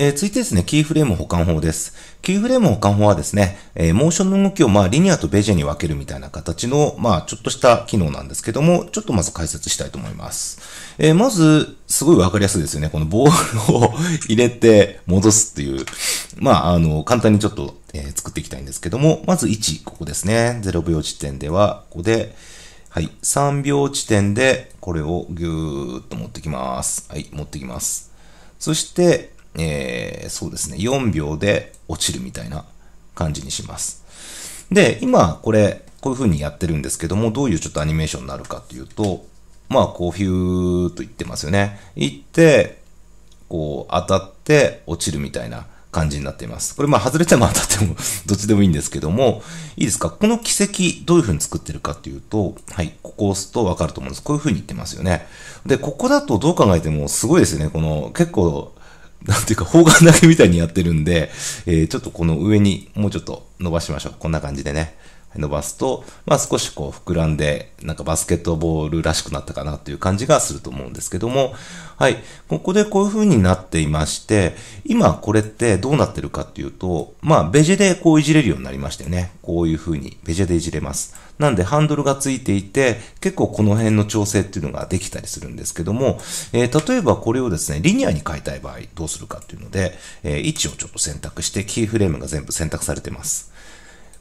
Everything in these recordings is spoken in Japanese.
えー、続いてですね、キーフレーム保管法です。キーフレーム保管法はですね、えー、モーションの動きを、まあ、リニアとベジェに分けるみたいな形の、まあ、ちょっとした機能なんですけども、ちょっとまず解説したいと思います。えー、まず、すごいわかりやすいですよね。このボールを入れて戻すっていう、まあ、あの、簡単にちょっと、え作っていきたいんですけども、まず1、ここですね。0秒地点では、ここで、はい、3秒地点で、これをぎゅーっと持ってきます。はい、持ってきます。そして、えー、そうですね、4秒で落ちるみたいな感じにします。で、今、これ、こういう風にやってるんですけども、どういうちょっとアニメーションになるかっていうと、まあ、こう、ヒューっといってますよね。いって、こう、当たって落ちるみたいな感じになっています。これ、まあ、外れても当たっても どっちでもいいんですけども、いいですかこの軌跡、どういう風に作ってるかっていうと、はい、ここ押すとわかると思うんです。こういう風に言ってますよね。で、ここだとどう考えてもすごいですよね。この、結構、なんていうか、方眼投げみたいにやってるんで、えー、ちょっとこの上にもうちょっと伸ばしましょう。こんな感じでね。伸ばすと、まあ、少しこう膨らんで、なんかバスケットボールらしくなったかなという感じがすると思うんですけども、はい、ここでこういう風になっていまして、今これってどうなってるかっていうと、まあ、ベジでこういじれるようになりましたよね。こういう風にベジでいじれます。なんでハンドルがついていて、結構この辺の調整っていうのができたりするんですけども、えー、例えばこれをですね、リニアに変えたい場合どうするかっていうので、えー、位置をちょっと選択して、キーフレームが全部選択されてます。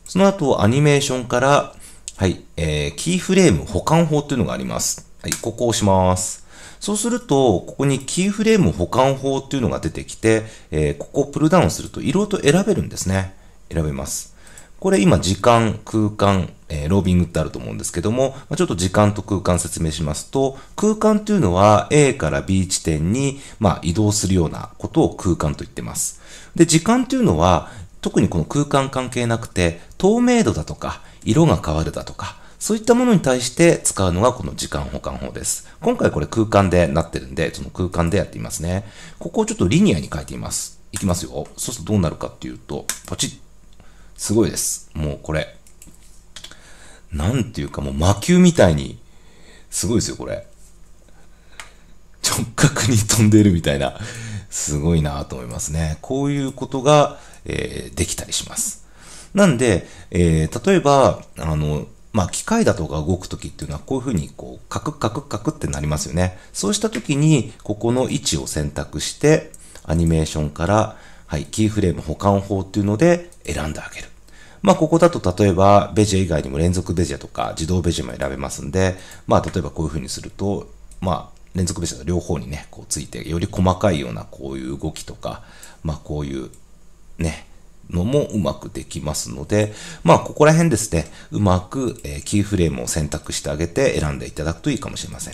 その後、アニメーションから、はい、えー、キーフレーム保管法っていうのがあります。はい、ここを押します。そうすると、ここにキーフレーム保管法っていうのが出てきて、えー、ここをプルダウンすると色々と選べるんですね。選べます。これ今時間、空間、えー、ロービングってあると思うんですけども、まあ、ちょっと時間と空間説明しますと、空間というのは A から B 地点に、まあ、移動するようなことを空間と言ってます。で、時間というのは特にこの空間関係なくて、透明度だとか、色が変わるだとか、そういったものに対して使うのがこの時間保管法です。今回これ空間でなってるんで、その空間でやってみますね。ここをちょっとリニアに書いてみます。いきますよ。そうするとどうなるかっていうと、ポチッ。すごいです。もうこれ。なんていうかもう魔球みたいに、すごいですよ、これ。直角に飛んでるみたいな。すごいなと思いますね。こういうことが、えー、できたりします。なんで、えー、例えば、あの、まあ、機械だとか動くときっていうのは、こういうふうに、こう、カクカクカクってなりますよね。そうしたときに、ここの位置を選択して、アニメーションから、はい、キーフレーム保管法っていうので選んであげる。まあ、ここだと例えば、ベジェ以外にも連続ベジェとか自動ベジェも選べますんで、まあ、例えばこういうふうにすると、まあ、連続ベジェの両方にね、こうついて、より細かいようなこういう動きとか、まあ、こういうね、のもうまくできますので、まあ、ここら辺ですね、うまく、えキーフレームを選択してあげて選んでいただくといいかもしれません。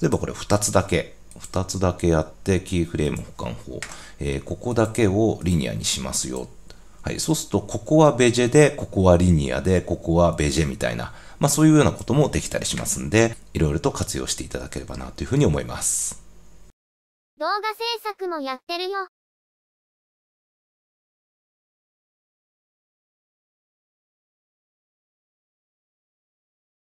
例えばこれ2つだけ、2つだけやってキーフレーム保管法、えー、ここだけをリニアにしますよ。はい、そうすると、ここはベジェで、ここはリニアで、ここはベジェみたいな、まあそういうようなこともできたりしますんで、いろいろと活用していただければなというふうに思います。動画制作もやってるよ。